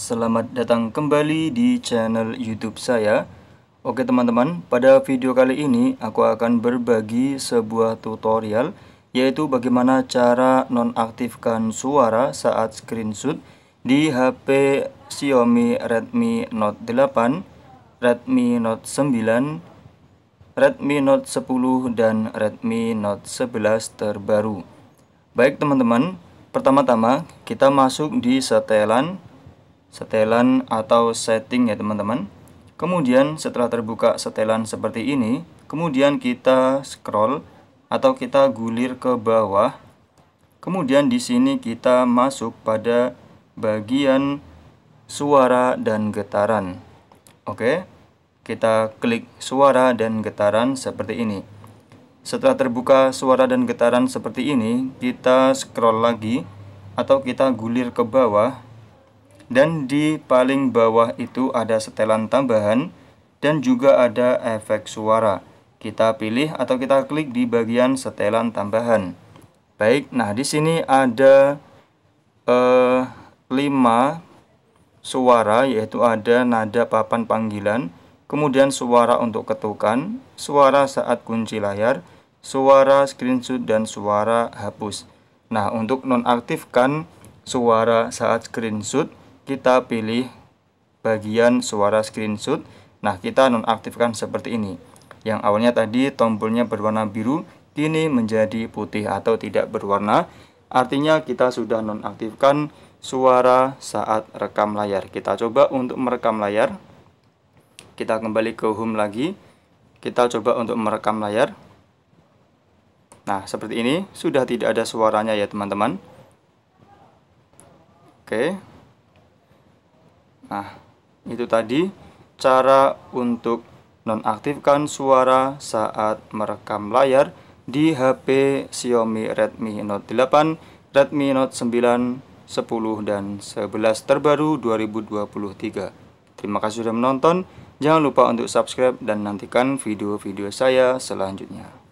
Selamat datang kembali di channel YouTube saya. Oke teman-teman, pada video kali ini aku akan berbagi sebuah tutorial yaitu bagaimana cara nonaktifkan suara saat screenshot di HP Xiaomi Redmi Note 8, Redmi Note 9, Redmi Note 10 dan Redmi Note 11 terbaru. Baik teman-teman, pertama-tama kita masuk di setelan setelan atau setting ya teman-teman kemudian setelah terbuka setelan seperti ini kemudian kita scroll atau kita gulir ke bawah kemudian di sini kita masuk pada bagian suara dan getaran oke kita klik suara dan getaran seperti ini setelah terbuka suara dan getaran seperti ini, kita scroll lagi atau kita gulir ke bawah dan di paling bawah itu ada setelan tambahan dan juga ada efek suara. Kita pilih atau kita klik di bagian setelan tambahan. Baik, nah di sini ada eh, 5 suara yaitu ada nada papan panggilan, kemudian suara untuk ketukan, suara saat kunci layar, suara screenshot dan suara hapus. Nah, untuk nonaktifkan suara saat screenshot kita pilih bagian suara screenshot. Nah, kita nonaktifkan seperti ini. Yang awalnya tadi tombolnya berwarna biru, kini menjadi putih atau tidak berwarna. Artinya kita sudah nonaktifkan suara saat rekam layar. Kita coba untuk merekam layar. Kita kembali ke home lagi. Kita coba untuk merekam layar. Nah, seperti ini sudah tidak ada suaranya ya, teman-teman. Oke. Nah, itu tadi cara untuk nonaktifkan suara saat merekam layar di HP Xiaomi Redmi Note 8, Redmi Note 9, 10, dan 11 terbaru 2023. Terima kasih sudah menonton, jangan lupa untuk subscribe dan nantikan video-video saya selanjutnya.